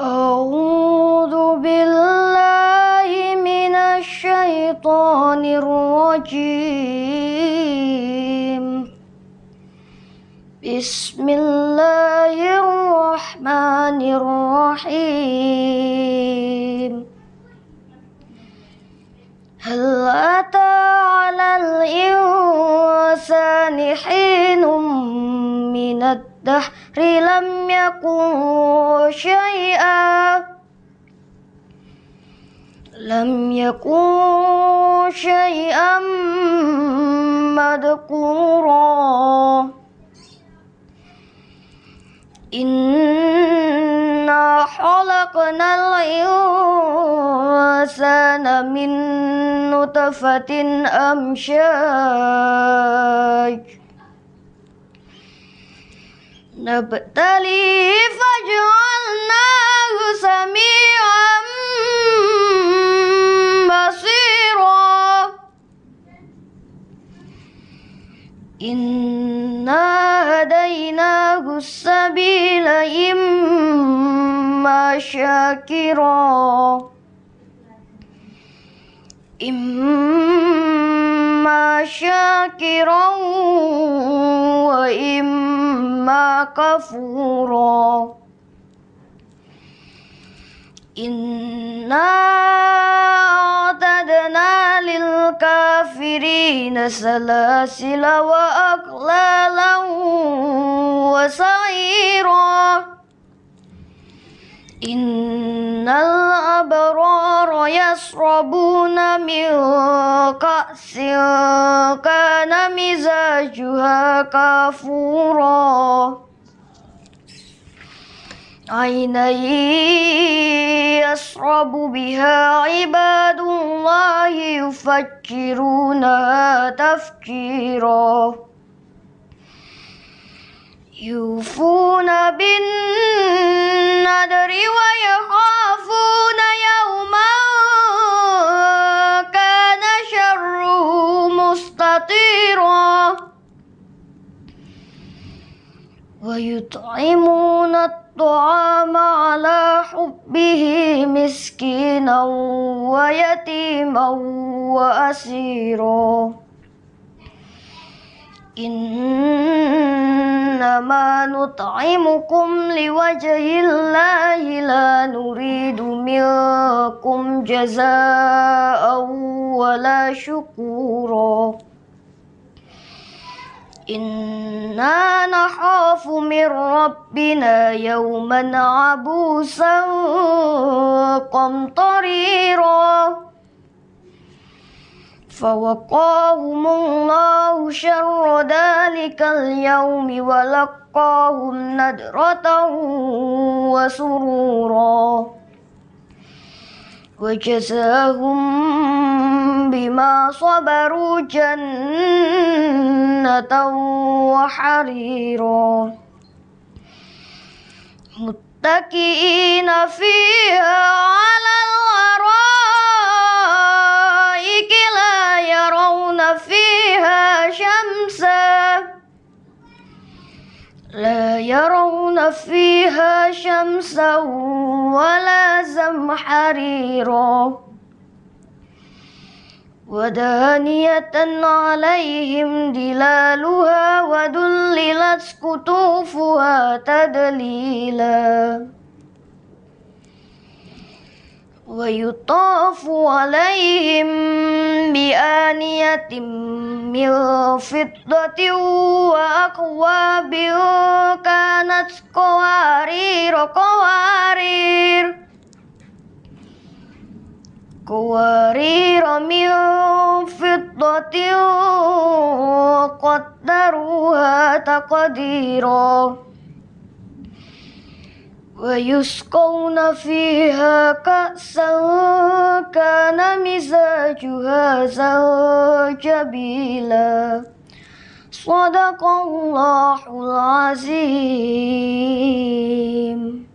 أعوذ بالله من الشيطان الرجيم بسم الله الرحمن الرحيم هل أتى على الإنسان حين من الدنيا الدهر لم يكن شيئا لم يكن شيئا مذكورا إنا خلقنا الإنسان من نطفة أمشاج نبتليه فجعلناه سميعا بصيرا إنا هديناه السبيل إما شاكرا إما شاكرا وإما كفورا إنا أعتدنا للكافرين سلاسل وأقلالا وسعيرا إن إن الأبرار يشربون من كأس كان مزاجها كافورا عينا يشرب بها عباد الله يفكرونها تفكيرا يوفون ب مستطيرا ويطعمون الطعام على حبه مسكينا ويتيما وأسيرا إنما نطعمكم لوجه الله لا نريد منكم جزاء ولا شكورا إنا نخاف من ربنا يوما عبوسا قمطريرا فوقاهم الله شر ذلك اليوم ولقاهم نَدْرَةً وسرورا وجزاهم بما صبروا جنة وحريرا متكئين فيها على الأرائك لا يرون فيها شمسا لا يرون فيها شمسا ولا زمحريرا ودانية عليهم دلالها ودللت قطوفها تذليلا ويطاف عليهم بآنية من فضة وأكواب كانت قوارير قوارير قوارير من فضة قدروها تقديرا ويسقون فيها كأسا كان مزاجها زنجبيلا صدق الله العظيم